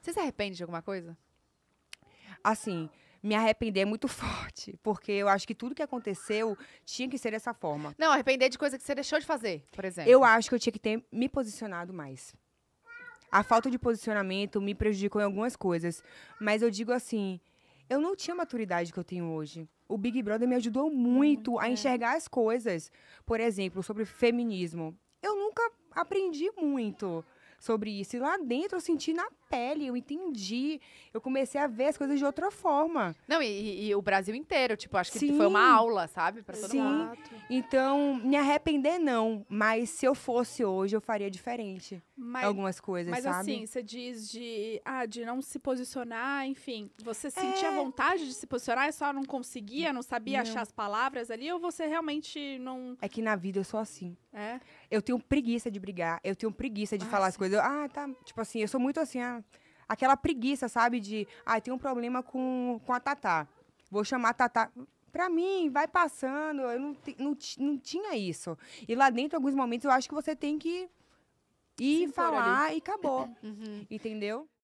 Você se arrepende de alguma coisa? Assim, me arrepender é muito forte, porque eu acho que tudo que aconteceu tinha que ser dessa forma. Não, arrepender é de coisa que você deixou de fazer, por exemplo. Eu acho que eu tinha que ter me posicionado mais. A falta de posicionamento me prejudicou em algumas coisas, mas eu digo assim, eu não tinha a maturidade que eu tenho hoje. O Big Brother me ajudou muito hum, a é. enxergar é. as coisas. Por exemplo, sobre feminismo. Eu nunca aprendi muito sobre isso. E lá dentro eu senti na pele, eu entendi. Eu comecei a ver as coisas de outra forma. Não, e, e o Brasil inteiro, tipo, acho que Sim. foi uma aula, sabe? Pra todo Sim. mundo. Então, me arrepender não, mas se eu fosse hoje, eu faria diferente. Mas, algumas coisas, mas sabe? Mas assim, você diz de, ah, de não se posicionar, enfim. Você é... sentia vontade de se posicionar e só não conseguia, não sabia não. achar as palavras ali? Ou você realmente não... É que na vida eu sou assim. É. Eu tenho preguiça de brigar, eu tenho preguiça de ah, falar sim. as coisas. Eu, ah, tá. Tipo assim, eu sou muito assim, ah, aquela preguiça, sabe? De, ah, tem um problema com, com a Tatá. Vou chamar a Tatá. Pra mim, vai passando. Eu não, não, não tinha isso. E lá dentro, em alguns momentos, eu acho que você tem que ir Sim, falar e acabou. Uhum. Entendeu?